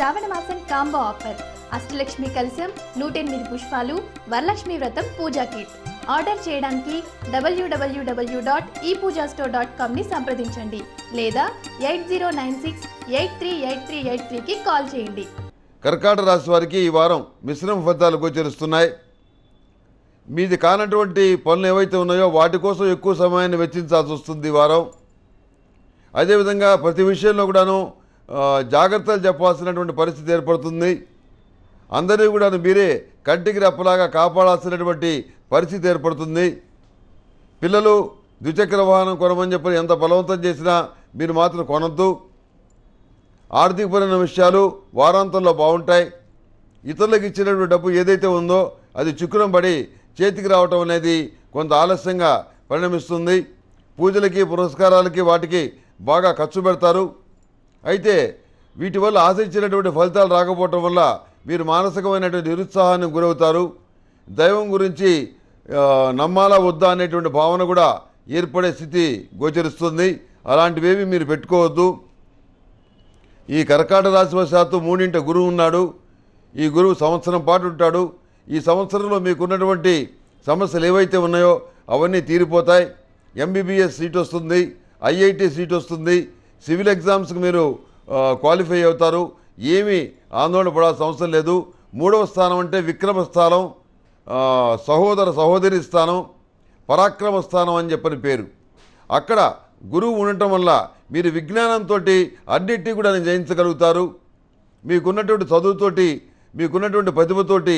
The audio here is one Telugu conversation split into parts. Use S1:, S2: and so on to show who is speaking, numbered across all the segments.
S1: శ్రావణ మాసం కాంబో ఆఫర్ అష్టలక్ష్మి కలశం నూట ఎనిమిది పుష్పాలు వరలక్ష్మి వ్రతం పూజా కిట్ ఆర్డర్ చేయడానికి డబ్ల్యూడబ్ల్యూడబ్ల్యూ డాట్ ఈ పూజా స్టోర్ డాట్ కామ్ని సంప్రదించండి లేదా eight zero nine six eight three eight three eight త్రీకి కాల్ చేయండి కర్కాటక రాశి వారికి ఈ వారం మిశ్రమ ఫలితాలు గోచరిస్తున్నాయి మీది కానటువంటి పనులు ఏవైతే ఉన్నాయో వాటి కోసం ఎక్కువ సమయాన్ని వెచ్చించాల్సి వస్తుంది ఈ వారం అదేవిధంగా ప్రతి విషయంలో కూడాను జాగ్రత్తలు చెప్పాల్సినటువంటి పరిస్థితి ఏర్పడుతుంది అందరినీ కూడా మీరే కంటికి రెప్పలాగా కాపాడాల్సినటువంటి పరిస్థితి ఏర్పడుతుంది పిల్లలు ద్విచక్ర వాహనం కొనమని చెప్పి ఎంత బలవంతం చేసినా మీరు మాత్రం కొనద్దు ఆర్థికపరమైన విషయాలు వారాంతంలో బాగుంటాయి ఇతరులకు ఇచ్చినటువంటి డబ్బు ఏదైతే ఉందో అది చిక్కురం పడి చేతికి రావటం అనేది కొంత ఆలస్యంగా పరిణమిస్తుంది పూజలకి పురస్కారాలకి వాటికి బాగా ఖర్చు పెడతారు అయితే వీటి వల్ల ఆశించినటువంటి ఫలితాలు రాకపోవటం వల్ల మీరు మానసికమైనటువంటి నిరుత్సాహానికి గురవుతారు దైవం గురించి నమ్మాలా వద్దా అనేటువంటి భావన కూడా ఏర్పడే స్థితి గోచరిస్తుంది అలాంటివేమీ మీరు పెట్టుకోవద్దు ఈ కర్కాటక రాశివశాత్తు మూడింట గురువు ఉన్నాడు ఈ గురువు సంవత్సరం పాటు ఉంటాడు ఈ సంవత్సరంలో మీకున్నటువంటి సమస్యలు ఏవైతే ఉన్నాయో అవన్నీ తీరిపోతాయి ఎంబీబీఎస్ సీట్ వస్తుంది ఐఐటి సీట్ వస్తుంది సివిల్ ఎగ్జామ్స్కి మీరు క్వాలిఫై అవుతారు ఏమీ ఆందోళన పడాల్సిన అవసరం లేదు మూడవ స్థానం అంటే విక్రమ స్థానం సహోదర సహోదరి స్థానం పరాక్రమ స్థానం అని చెప్పని పేరు అక్కడ గురువు ఉండటం వల్ల మీరు విజ్ఞానంతో అన్నిటినీ కూడా జయించగలుగుతారు మీకున్నటువంటి చదువుతోటి మీకున్నటువంటి ప్రతిభతోటి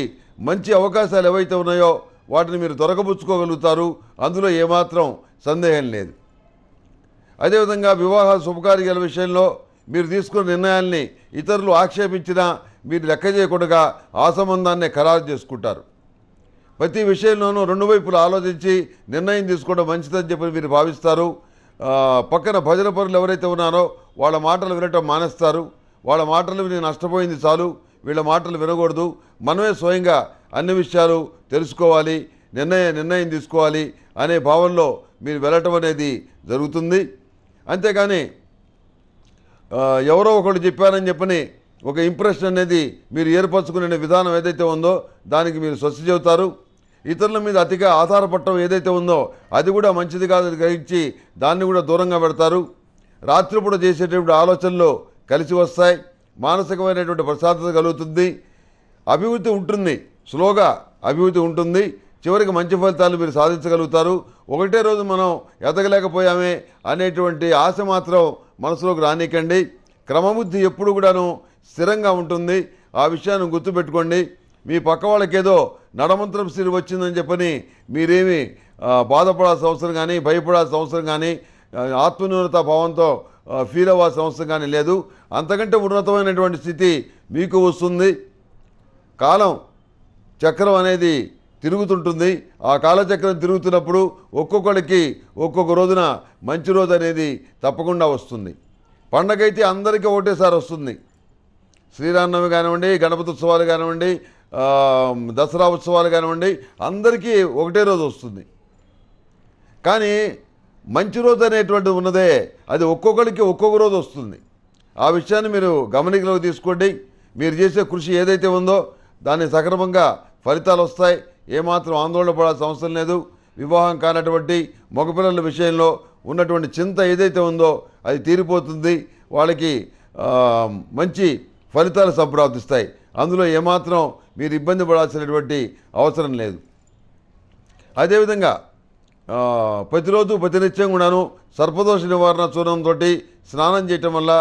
S1: మంచి అవకాశాలు ఏవైతే ఉన్నాయో వాటిని మీరు దొరకబుచ్చుకోగలుగుతారు అందులో ఏమాత్రం సందేహం లేదు అదేవిధంగా వివాహ శుభకార్యాల విషయంలో మీరు తీసుకున్న నిర్ణయాల్ని ఇతరులు ఆక్షేపించినా మీరు లెక్క చేయకుండా ఆ సంబంధాన్ని ఖరారు చేసుకుంటారు ప్రతి విషయంలోనూ రెండు వైపులు ఆలోచించి నిర్ణయం తీసుకోవడం మంచిదని చెప్పి మీరు భావిస్తారు పక్కన భజన పరులు ఎవరైతే ఉన్నారో వాళ్ళ మాటలు వినటం మానేస్తారు వాళ్ళ మాటలు విని నష్టపోయింది చాలు వీళ్ళ మాటలు వినకూడదు మనమే స్వయంగా అన్ని విషయాలు తెలుసుకోవాలి నిర్ణయ నిర్ణయం తీసుకోవాలి అనే భావనలో మీరు వెళ్ళటం అనేది జరుగుతుంది అంతేకాని ఎవరో ఒకళ్ళు చెప్పారని చెప్పని ఒక ఇంప్రెషన్ అనేది మీరు ఏర్పరచుకునే విధానం ఏదైతే ఉందో దానికి మీరు స్వస్తి చెబుతారు ఇతరుల మీద అతిగా ఆధారపడటం ఏదైతే ఉందో అది కూడా మంచిది కాదని గ్రహించి దాన్ని కూడా దూరంగా పెడతారు రాత్రిపూట చేసేటటువంటి ఆలోచనలు కలిసి వస్తాయి మానసికమైనటువంటి ప్రశాంతత కలుగుతుంది అభివృద్ధి ఉంటుంది స్లోగా అభివృద్ధి ఉంటుంది చివరికి మంచి ఫలితాలు మీరు సాధించగలుగుతారు ఒకటే రోజు మనం ఎదగలేకపోయామే అనేటువంటి ఆశ మాత్రం మనసులోకి రానికండి క్రమబుద్ధి ఎప్పుడు కూడాను స్థిరంగా ఉంటుంది ఆ విషయాన్ని గుర్తుపెట్టుకోండి మీ పక్క వాళ్ళకేదో నడమంత్రం స్థితి వచ్చిందని చెప్పని మీరేమి బాధపడాల్సిన అవసరం కానీ భయపడాల్సిన అవసరం కానీ ఆత్మన్యూనత భావంతో ఫీల్ అవ్వాల్సిన అవసరం కానీ లేదు అంతకంటే ఉన్నతమైనటువంటి స్థితి మీకు వస్తుంది కాలం చక్రం అనేది తిరుగుతుంటుంది ఆ కాలచక్రం తిరుగుతున్నప్పుడు ఒక్కొక్కడికి ఒక్కొక్క రోజున మంచి రోజు అనేది తప్పకుండా వస్తుంది పండగ అయితే అందరికీ ఒకటేసారి వస్తుంది శ్రీరామనవమి కానివ్వండి గణపతి ఉత్సవాలు కానివ్వండి దసరా ఉత్సవాలు కానివ్వండి అందరికీ ఒకటే రోజు వస్తుంది కానీ మంచి రోజు అనేటువంటిది ఉన్నదే అది ఒక్కొక్కరికి ఒక్కొక్క రోజు వస్తుంది ఆ విషయాన్ని మీరు గమనికలోకి తీసుకోండి మీరు చేసే కృషి ఏదైతే ఉందో దాన్ని సక్రమంగా ఫలితాలు వస్తాయి ఏమాత్రం ఆందోళన పడాల్సిన అవసరం లేదు వివాహం కానటువంటి మగపిల్లల విషయంలో ఉన్నటువంటి చింత ఏదైతే ఉందో అది తీరిపోతుంది వాళ్ళకి మంచి ఫలితాలు సంప్రాప్తిస్తాయి అందులో ఏమాత్రం మీరు ఇబ్బంది పడాల్సినటువంటి అవసరం లేదు అదేవిధంగా ప్రతిరోజు ప్రతినిత్యం కూడాను సర్పదోష నివారణ చూర్ణంతో స్నానం చేయటం వల్ల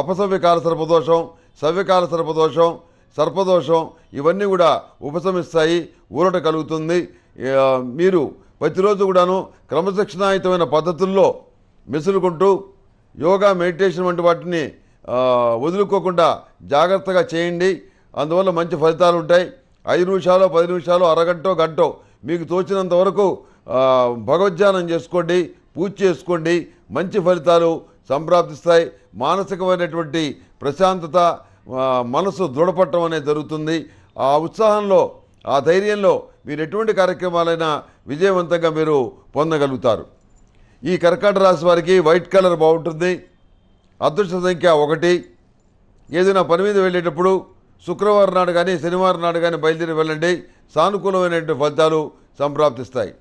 S1: అపసవ్యకాల సర్పదోషం సవ్యకాల సర్పదోషం సర్పదోషం ఇవన్నీ కూడా ఉపశమిస్తాయి ఊరట కలుగుతుంది మీరు ప్రతిరోజు కూడాను క్రమశిక్షణాయుతమైన పద్ధతుల్లో మెసులుకుంటూ యోగా మెడిటేషన్ వంటి వాటిని వదులుకోకుండా జాగ్రత్తగా చేయండి అందువల్ల మంచి ఫలితాలు ఉంటాయి ఐదు నిమిషాలు పది నిమిషాలు అరగంటో గంటో మీకు తోచినంత వరకు భగవద్ధ్యానం చేసుకోండి పూజ చేసుకోండి మంచి ఫలితాలు సంప్రాప్తిస్తాయి మానసికమైనటువంటి ప్రశాంతత మనసు దృఢపడటం అనేది జరుగుతుంది ఆ ఉత్సాహంలో ఆ ధైర్యంలో మీరు ఎటువంటి కార్యక్రమాలైనా విజయవంతంగా మీరు పొందగలుగుతారు ఈ కర్కాట రాశి వారికి వైట్ కలర్ బాగుంటుంది అదృష్ట సంఖ్య ఒకటి ఏదైనా పని మీద వెళ్ళేటప్పుడు శుక్రవారం నాడు కానీ శనివారం నాడు కానీ బయలుదేరి వెళ్ళండి సానుకూలమైనటువంటి ఫలితాలు సంప్రాప్తిస్తాయి